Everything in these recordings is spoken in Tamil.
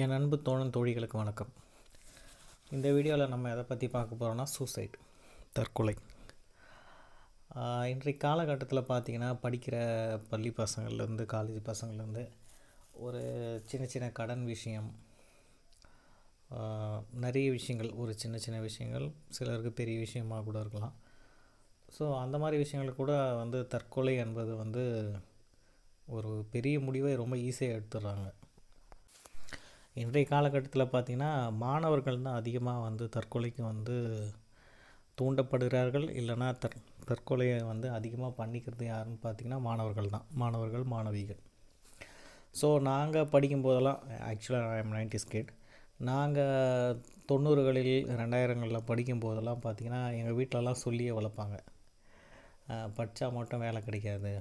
என் அன்பு தோழன் தோழிகளுக்கு வணக்கம் இந்த வீடியோவில் நம்ம எதை பற்றி பார்க்க போகிறோன்னா சூசைட் தற்கொலை இன்றைய காலகட்டத்தில் பார்த்திங்கன்னா படிக்கிற பள்ளி பசங்கள்லேருந்து காலேஜ் பசங்கள்லேருந்து ஒரு சின்ன சின்ன கடன் விஷயம் நிறைய விஷயங்கள் ஒரு சின்ன சின்ன விஷயங்கள் சிலருக்கு பெரிய விஷயமாக கூட இருக்கலாம் ஸோ அந்த மாதிரி விஷயங்கள் கூட வந்து தற்கொலை என்பது வந்து ஒரு பெரிய முடிவை ரொம்ப ஈஸியாக எடுத்துடுறாங்க இன்றைய காலகட்டத்தில் பார்த்திங்கன்னா மாணவர்கள் தான் அதிகமாக வந்து தற்கொலைக்கு வந்து தூண்டப்படுகிறார்கள் இல்லைனா தற் தற்கொலையை வந்து அதிகமாக பண்ணிக்கிறது யாருன்னு பார்த்திங்கன்னா மாணவர்கள் தான் மாணவர்கள் மாணவிகள் ஸோ நாங்கள் படிக்கும்போதெல்லாம் ஆக்சுவலாக ஐம் நைன்டிஸ் ஸ்கேட் நாங்கள் தொண்ணூறுகளில் ரெண்டாயிரங்களில் படிக்கும் போதெல்லாம் பார்த்திங்கன்னா எங்கள் வீட்டிலலாம் சொல்லியே வளர்ப்பாங்க படித்தா மட்டும் வேலை கிடைக்காது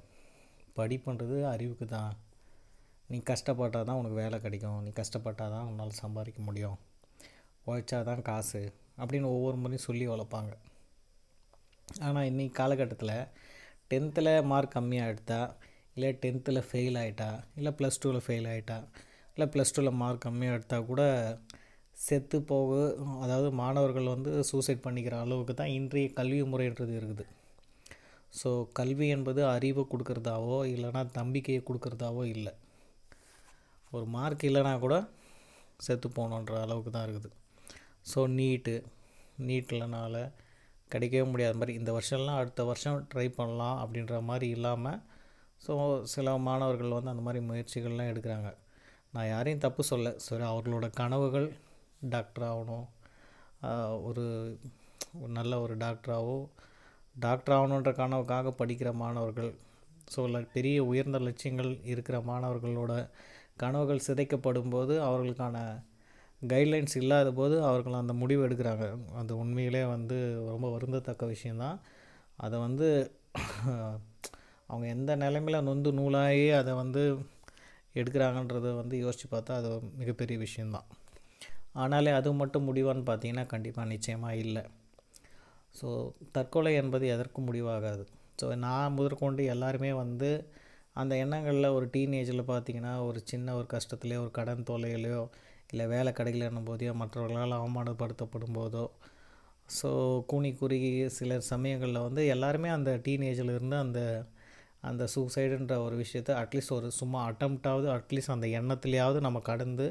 படிப்புன்றது அறிவுக்கு தான் நீ கஷ்டப்பட்டால் தான் உனக்கு வேலை கிடைக்கும் நீ கஷ்டப்பட்டால் தான் உன்னால் சம்பாதிக்க முடியும் உழைச்சா தான் காசு அப்படின்னு ஒவ்வொரு முறையும் சொல்லி வளர்ப்பாங்க ஆனால் இன்றைக்கி காலகட்டத்தில் டென்த்தில் மார்க் கம்மியாக எடுத்தா இல்லை டென்த்தில் ஃபெயில் ஆகிட்டா இல்லை ப்ளஸ் டூவில் ஃபெயில் ஆகிட்டா இல்லை ப்ளஸ் டூவில் மார்க் கம்மியாக எடுத்தால் கூட செத்து போக அதாவது மாணவர்கள் வந்து சூசைட் பண்ணிக்கிற அளவுக்கு தான் இன்றைய கல்வி முறைன்றது இருக்குது ஸோ கல்வி என்பது அறிவை கொடுக்குறதாவோ இல்லைனா நம்பிக்கையை கொடுக்குறதாவோ இல்லை ஒரு மார்க் இல்லைனா கூட செத்து போகணுன்ற அளவுக்கு தான் இருக்குது ஸோ நீட்டு நீட் இல்லைனால கிடைக்கவே முடியாத மாதிரி இந்த வருஷம்லாம் அடுத்த வருஷம் ட்ரை பண்ணலாம் அப்படின்ற மாதிரி இல்லாமல் ஸோ சில மாணவர்கள் வந்து அந்த மாதிரி முயற்சிகள்லாம் எடுக்கிறாங்க நான் யாரையும் தப்பு சொல்ல சரி அவர்களோட கனவுகள் டாக்டர் ஆகணும் ஒரு நல்ல ஒரு டாக்டராகவோ டாக்டர் ஆகணுன்ற கனவுக்காக படிக்கிற மாணவர்கள் ஸோ பெரிய உயர்ந்த லட்சியங்கள் இருக்கிற மாணவர்களோட கனவுகள் சிதைக்கப்படும் போது அவர்களுக்கான கைட்லைன்ஸ் இல்லாத போது அவர்கள் அந்த முடிவு எடுக்கிறாங்க அது உண்மையிலே வந்து ரொம்ப வருந்தத்தக்க விஷயந்தான் அதை வந்து அவங்க எந்த நிலைமையில் நொந்து நூலாகி அதை வந்து எடுக்கிறாங்கன்றத வந்து யோசித்து பார்த்தா அது மிகப்பெரிய விஷயந்தான் ஆனாலே அது மட்டும் முடிவான்னு பார்த்தீங்கன்னா கண்டிப்பாக நிச்சயமாக இல்லை ஸோ தற்கொலை என்பது எதற்கும் முடிவாகாது ஸோ நான் முதற்கொண்டு எல்லாருமே வந்து அந்த எண்ணங்களில் ஒரு டீனேஜில் பார்த்திங்கன்னா ஒரு சின்ன ஒரு கஷ்டத்துலேயோ ஒரு கடன் தொல்லையிலையோ இல்லை வேலை கிடைக்கலன்னும் போதையோ மற்றவர்களால் அவமானப்படுத்தப்படும் போதோ ஸோ கூனி குறுகி சில சமயங்களில் வந்து எல்லாருமே அந்த டீனேஜில் இருந்து அந்த அந்த சூசைடுன்ற ஒரு விஷயத்தை அட்லீஸ்ட் ஒரு சும்மா அட்டம்ப்டாவது அட்லீஸ்ட் அந்த எண்ணத்துலேயாவது நம்ம கடந்து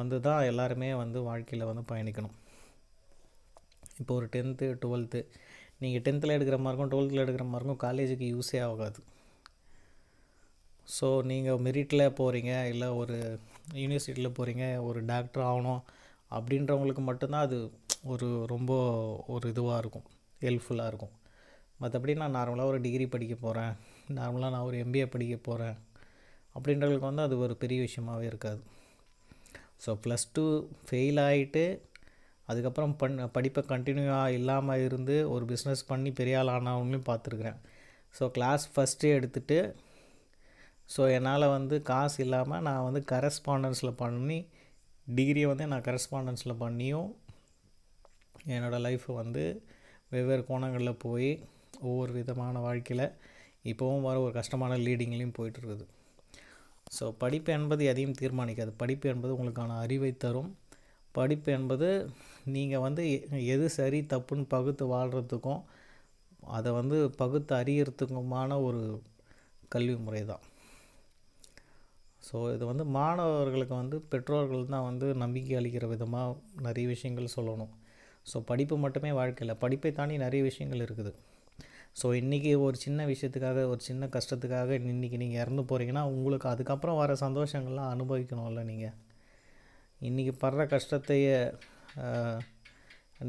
வந்து தான் எல்லாருமே வந்து வாழ்க்கையில் வந்து பயணிக்கணும் இப்போ ஒரு டென்த்து டுவெல்த்து நீங்கள் டென்த்தில் எடுக்கிற மாதிரி இருக்கும் டுவெல்த்தில் எடுக்கிற மாதிரி இருக்கும் காலேஜுக்கு யூஸே ஆகாது ஸோ நீங்கள் மெரிட்டில் போகிறீங்க இல்லை ஒரு யூனிவர்சிட்டியில் போகிறீங்க ஒரு டாக்டர் ஆகணும் அப்படின்றவங்களுக்கு மட்டும்தான் அது ஒரு ரொம்ப ஒரு இதுவாக இருக்கும் ஹெல்ப்ஃபுல்லாக இருக்கும் மற்றபடி நான் நார்மலாக ஒரு டிகிரி படிக்க போகிறேன் நார்மலாக நான் ஒரு எம்பிஏ படிக்க போகிறேன் அப்படின்றவங்களுக்கு வந்து அது ஒரு பெரிய விஷயமாகவே இருக்காது ஸோ ப்ளஸ் டூ ஃபெயில் ஆகிட்டு அதுக்கப்புறம் பண் படிப்பை கண்டினியூவாக இல்லாமல் இருந்து ஒரு பிஸ்னஸ் பண்ணி பெரிய ஆள் ஆனவங்களையும் பார்த்துருக்குறேன் ஸோ கிளாஸ் ஃபஸ்ட்டே எடுத்துகிட்டு ஸோ என்னால் வந்து காசு இல்லாமல் நான் வந்து கரஸ்பாண்டன்ஸில் பண்ணி டிகிரியை வந்து நான் கரஸ்பாண்டன்ஸில் பண்ணியும் என்னோடய லைஃப் வந்து வெவ்வேறு கோணங்களில் போய் ஒவ்வொரு விதமான வாழ்க்கையில் இப்போவும் வர ஒரு கஷ்டமான லீடிங்லேயும் போயிட்டுருக்குது ஸோ படிப்பு என்பது எதையும் தீர்மானிக்காது படிப்பு என்பது உங்களுக்கான அறிவை தரும் படிப்பு என்பது நீங்கள் வந்து எது சரி தப்புன்னு பகுத்து வாழ்கிறதுக்கும் அதை வந்து பகுத்து அறியறதுக்குமான ஒரு கல்வி முறை தான் ஸோ இது வந்து மாணவர்களுக்கு வந்து பெற்றோர்கள் தான் வந்து நம்பிக்கை அளிக்கிற விதமாக நிறைய விஷயங்கள் சொல்லணும் ஸோ படிப்பு மட்டுமே வாழ்க்கையில் படிப்பை தாண்டி நிறைய விஷயங்கள் இருக்குது ஸோ இன்றைக்கி ஒரு சின்ன விஷயத்துக்காக ஒரு சின்ன கஷ்டத்துக்காக இன்றைக்கி நீங்கள் இறந்து போகிறீங்கன்னா உங்களுக்கு அதுக்கப்புறம் வர சந்தோஷங்கள்லாம் அனுபவிக்கணும்ல நீங்கள் இன்றைக்கி படுற கஷ்டத்தையே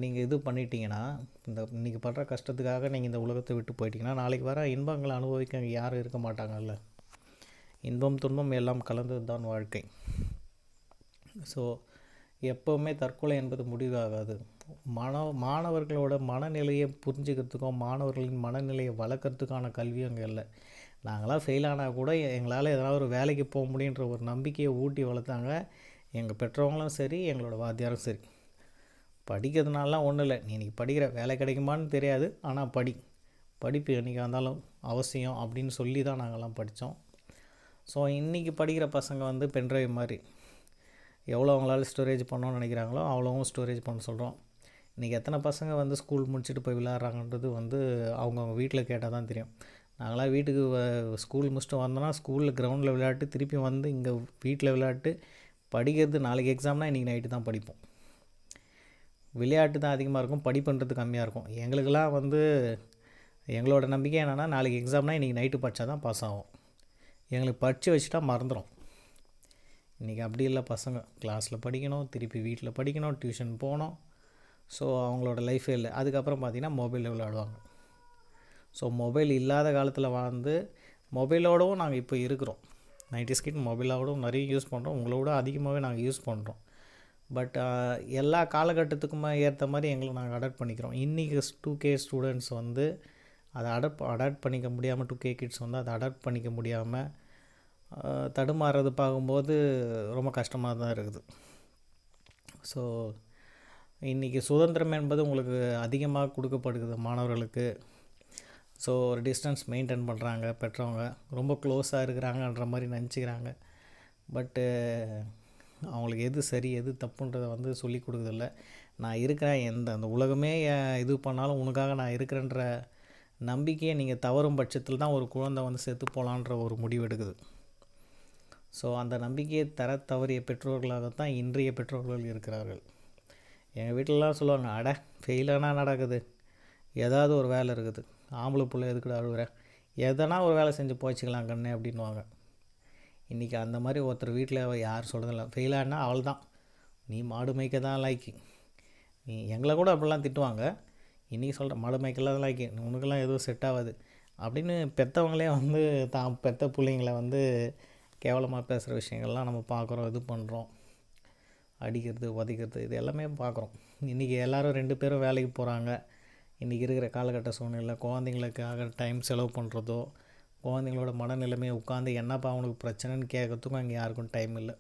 நீங்கள் இது பண்ணிட்டீங்கன்னா இந்த இன்றைக்கி படுற கஷ்டத்துக்காக நீங்கள் இந்த உலகத்தை விட்டு போயிட்டீங்கன்னா நாளைக்கு வர இன்பங்களை அனுபவிக்க யாரும் இருக்க மாட்டாங்கல்ல இன்பம் துன்பம் எல்லாம் கலந்தது தான் வாழ்க்கை ஸோ எப்போவுமே தற்கொலை என்பது முடிவாகாது மாணவ மாணவர்களோட மனநிலையை புரிஞ்சுக்கிறதுக்கும் மாணவர்களின் மனநிலையை வளர்க்குறதுக்கான கல்வி அங்கே இல்லை நாங்களாம் ஃபெயில் ஆனால் கூட எங்களால் எதனால் ஒரு வேலைக்கு போக முடியுன்ற ஒரு நம்பிக்கையை ஊட்டி வளர்த்தாங்க எங்கள் பெற்றவங்களும் சரி எங்களோட வாத்தியாரும் சரி படிக்கிறதுனாலலாம் ஒன்றும் இல்லை நீ இன்றைக்கி படிக்கிற வேலை கிடைக்குமான்னு தெரியாது ஆனால் படி படிப்பு என்றைக்காக இருந்தாலும் அவசியம் அப்படின்னு சொல்லி தான் நாங்கள்லாம் படித்தோம் ஸோ இன்றைக்கி படிக்கிற பசங்க வந்து பென்ட்ரைவ் மாதிரி எவ்வளோ அவங்களால ஸ்டோரேஜ் பண்ணணும்னு நினைக்கிறாங்களோ அவ்வளோவும் ஸ்டோரேஜ் பண்ண சொல்கிறோம் இன்றைக்கி எத்தனை பசங்க வந்து ஸ்கூல் முடிச்சுட்டு போய் விளாட்றாங்கன்றது வந்து அவங்கவுங்க வீட்டில் கேட்டால் தான் தெரியும் நாங்களாம் வீட்டுக்கு ஸ்கூல் முடிச்சுட்டு வந்தோம்னா ஸ்கூலில் கிரவுண்டில் விளையாட்டு திருப்பி வந்து இங்கே வீட்டில் விளையாட்டு படிக்கிறது நாளைக்கு எக்ஸாம்னால் இன்றைக்கி நைட்டு தான் படிப்போம் விளையாட்டு தான் அதிகமாக இருக்கும் படிப்புன்றது கம்மியாக இருக்கும் எங்களுக்கெல்லாம் வந்து எங்களோட நம்பிக்கை என்னென்னா நாளைக்கு எக்ஸாம்னால் இன்றைக்கி நைட்டு படித்தா தான் பாஸ் ஆகும் எங்களுக்கு படித்து வச்சுட்டா மறந்துடும் இன்றைக்கி அப்படி இல்லை பசங்க கிளாஸில் படிக்கணும் திருப்பி வீட்டில் படிக்கணும் டியூஷன் போகணும் ஸோ அவங்களோட லைஃபே இல்லை அதுக்கப்புறம் பார்த்திங்கன்னா மொபைலில் விளையாடுவாங்க ஸோ மொபைல் இல்லாத காலத்தில் வாழ்ந்து மொபைலோடவும் நாங்கள் இப்போ இருக்கிறோம் நைட்டி ஸ்கிட் மொபைலோடவும் நிறைய யூஸ் பண்ணுறோம் உங்களோட அதிகமாகவே நாங்கள் யூஸ் பண்ணுறோம் பட் எல்லா காலகட்டத்துக்குமே ஏற்ற மாதிரி எங்களை நாங்கள் அடாப்ட் பண்ணிக்கிறோம் இன்றைக்கி டூ கே ஸ்டூடெண்ட்ஸ் வந்து அதை அடப் அடாப்ட் பண்ணிக்க முடியாமல் டூ கே கிட்ஸ் வந்து அதை அடாப்ட் பண்ணிக்க முடியாமல் தடுமாறுறது பார்க்கும்போது ரொம்ப கஷ்டமாக தான் இருக்குது ஸோ இன்றைக்கி சுதந்திரம் என்பது உங்களுக்கு அதிகமாக கொடுக்கப்படுகிறது மாணவர்களுக்கு ஸோ ஒரு டிஸ்டன்ஸ் மெயின்டைன் பண்ணுறாங்க பெற்றவங்க ரொம்ப க்ளோஸாக இருக்கிறாங்கன்ற மாதிரி நினச்சிக்கிறாங்க பட்டு அவங்களுக்கு எது சரி எது தப்புன்றதை வந்து சொல்லி கொடுக்குறதில்ல நான் இருக்கிறேன் எந்த அந்த உலகமே இது பண்ணாலும் உனக்காக நான் இருக்கிறேன்ற நம்பிக்கையை நீங்கள் தவறும் பட்சத்தில் தான் ஒரு குழந்தை வந்து செத்து போகலான்ற ஒரு முடிவு எடுக்குது ஸோ அந்த நம்பிக்கையை தர தவறிய பெற்றோர்களாகத்தான் இன்றைய பெற்றோர்கள் இருக்கிறார்கள் எங்கள் வீட்டிலலாம் சொல்லுவாங்க அட ஃபெயிலானா நடக்குது ஏதாவது ஒரு வேலை இருக்குது ஆம்பளை பிள்ளை எதுக்குட அழுகுற எதனா ஒரு வேலை செஞ்சு போய்ச்சிக்கலாம் கண்ணு அப்படின்வாங்க இன்றைக்கி அந்த மாதிரி ஒருத்தர் வீட்டில் யார் சொல்கிறதில்ல ஃபெயிலானா அவள் தான் நீ மாடு மேய்க்க தான் லாய்க்கு நீ எங்களை கூட அப்படிலாம் திட்டுவாங்க இன்றைக்கி சொல்கிற மழை மைக்கெல்லாம் லைக் உனக்கெல்லாம் எதுவும் செட் ஆகாது அப்படின்னு பெற்றவங்களே வந்து தான் பெற்ற பிள்ளைங்கள வந்து கேவலமாக பேசுகிற விஷயங்கள்லாம் நம்ம பார்க்குறோம் இது பண்ணுறோம் அடிக்கிறது உதைக்கிறது இது எல்லாமே பார்க்குறோம் இன்றைக்கி எல்லோரும் ரெண்டு பேரும் வேலைக்கு போகிறாங்க இன்றைக்கி இருக்கிற காலகட்ட சூழ்நிலையில் குழந்தைங்களுக்காக டைம் செலவு பண்ணுறதோ குழந்தைங்களோட மனநிலைமையை உட்காந்து என்னப்பா அவனுக்கு பிரச்சனைன்னு கேட்கறதுக்கும் அங்கே யாருக்கும் டைம் இல்லை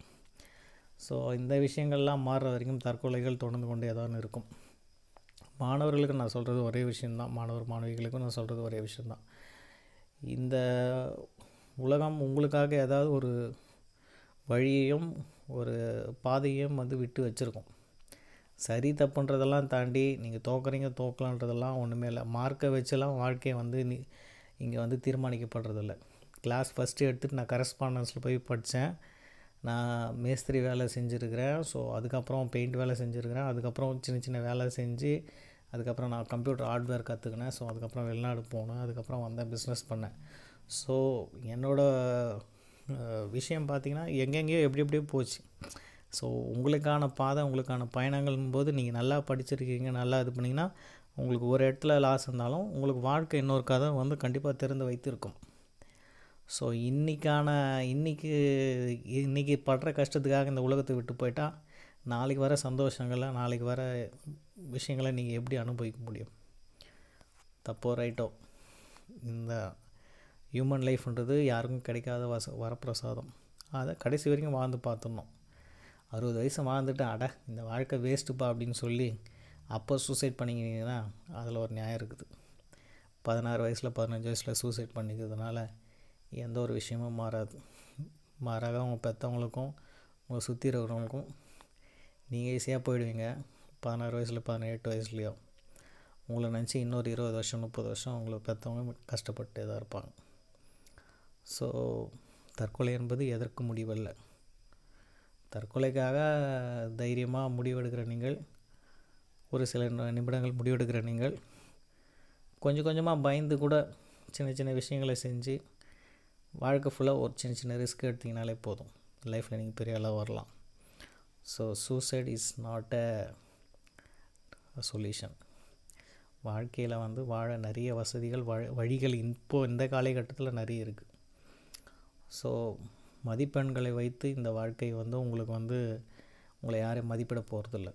ஸோ இந்த விஷயங்கள்லாம் மாறுற வரைக்கும் தற்கொலைகள் தொடர்ந்து கொண்டே தான் இருக்கும் மாணவர்களுக்கு நான் சொல்கிறது ஒரே விஷயந்தான் மாணவர் மாணவிகளுக்கும் நான் சொல்கிறது ஒரே விஷயந்தான் இந்த உலகம் உங்களுக்காக ஏதாவது ஒரு வழியையும் ஒரு பாதையும் வந்து விட்டு வச்சுருக்கோம் சரி தப்புன்றதெல்லாம் தாண்டி நீங்கள் தோக்குறீங்க தோக்கலான்றதெல்லாம் ஒன்றுமே இல்லை மார்க்கை வச்செல்லாம் வாழ்க்கையை வந்து நீ இங்கே வந்து தீர்மானிக்கப்படுறதில்ல கிளாஸ் ஃபஸ்ட்டு எடுத்துகிட்டு நான் கரஸ்பாண்டன்ஸில் போய் படித்தேன் நான் மேஸ்திரி வேலை செஞ்சுருக்கிறேன் ஸோ அதுக்கப்புறம் பெயிண்ட் வேலை செஞ்சுருக்கிறேன் அதுக்கப்புறம் சின்ன சின்ன வேலை செஞ்சு அதுக்கப்புறம் நான் கம்ப்யூட்டர் ஹார்ட்வேர் கற்றுக்கினேன் ஸோ அதுக்கப்புறம் வெளிநாடு போனேன் அதுக்கப்புறம் வந்தேன் பிஸ்னஸ் பண்ணேன் ஸோ என்னோடய விஷயம் பார்த்திங்கன்னா எங்கெங்கேயோ எப்படி எப்படியோ போச்சு ஸோ உங்களுக்கான பாதை உங்களுக்கான பயணங்கள் போது நீங்கள் நல்லா படிச்சிருக்கீங்க நல்லா இது பண்ணிங்கன்னா உங்களுக்கு ஒரு இடத்துல லாஸ் இருந்தாலும் உங்களுக்கு வாழ்க்கை இன்னொரு கதை வந்து கண்டிப்பாக திறந்து வைத்திருக்கும் ஸோ இன்றைக்கான இன்றைக்கி இன்றைக்கி படுற கஷ்டத்துக்காக இந்த உலகத்தை விட்டு போயிட்டால் நாளைக்கு வர சந்தோஷங்களை நாளைக்கு வர விஷயங்களை நீங்கள் எப்படி அனுபவிக்க முடியும் தப்போ ரைட்டோ இந்த ஹியூமன் லைஃப்ன்றது யாருக்கும் கிடைக்காத வச வரப்பிரசாதம் அதை கடைசி வரைக்கும் வாழ்ந்து பார்த்துடணும் அறுபது வயசு வாழ்ந்துட்டு அட இந்த வாழ்க்கை வேஸ்ட்டுப்பா அப்படின்னு சொல்லி அப்போ சூசைட் பண்ணிக்கிறீங்கன்னா அதில் ஒரு நியாயம் இருக்குது பதினாறு வயசில் பதினஞ்சு வயசில் சூசைட் பண்ணிக்கிறதுனால எந்த ஒரு விஷயமும் மாறாது மாறாக அவங்க பெற்றவங்களுக்கும் உங்களை சுற்றி இருக்கிறவங்களுக்கும் நீங்கள் ஈஸியாக போயிடுவீங்க பதினாறு வயசில் பதினெட்டு வயசுலையோ உங்களை நினச்சி இன்னொரு இருபது வருஷம் முப்பது வருஷம் அவங்கள பெற்றவங்க கஷ்டப்பட்டு தான் இருப்பாங்க ஸோ தற்கொலை என்பது எதற்கு முடிவல்ல தற்கொலைக்காக தைரியமாக முடிவெடுக்கிற நீங்கள் ஒரு சில நிமிடங்கள் முடிவெடுக்கிற நீங்கள் கொஞ்சம் கொஞ்சமாக பயந்து கூட சின்ன சின்ன விஷயங்களை செஞ்சு வாழ்க்கை ஃபுல்லாக ஒரு சின்ன சின்ன ரிஸ்க் எடுத்திங்கனாலே போதும் லைஃப்பில் நீங்கள் பெரிய அளவு வரலாம் so suicide is not a solution வாழ்க்கையில் வந்து வாழ நிறைய வசதிகள் வழிகள் இப்போது இந்த காலகட்டத்தில் நிறைய இருக்குது ஸோ மதிப்பெண்களை வைத்து இந்த வாழ்க்கை வந்து உங்களுக்கு வந்து உங்களை யாரும் மதிப்பிட போகிறதில்ல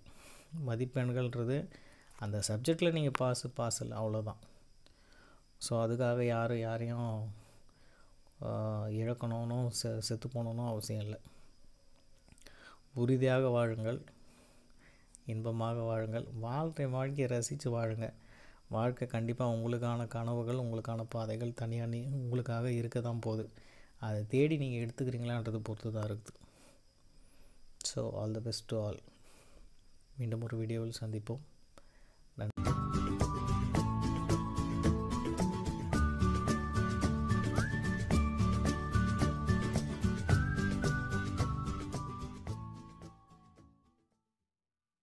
மதிப்பெண்கள்ன்றது அந்த சப்ஜெக்டில் நீங்கள் பாஸ் பாஸ் இல்லை அவ்வளோதான் ஸோ அதுக்காக யாரும் யாரையும் இழக்கணும்னு செ செத்து போகணுன்னு அவசியம் இல்லை உறுதியாக வாழுங்கள் இன்பமாக வாழுங்கள் வாழ்க்கை வாழ்க்கையை ரசித்து வாழுங்க வாழ்க்கை கண்டிப்பாக உங்களுக்கான கனவுகள் உங்களுக்கான பாதைகள் தனியாக உங்களுக்காக இருக்க தான் போகுது அதை தேடி நீங்கள் எடுத்துக்கிறீங்களான்றது பொறுத்து தான் இருக்குது so all the best to all மீண்டும் ஒரு வீடியோவில் சந்திப்போம் நன்றி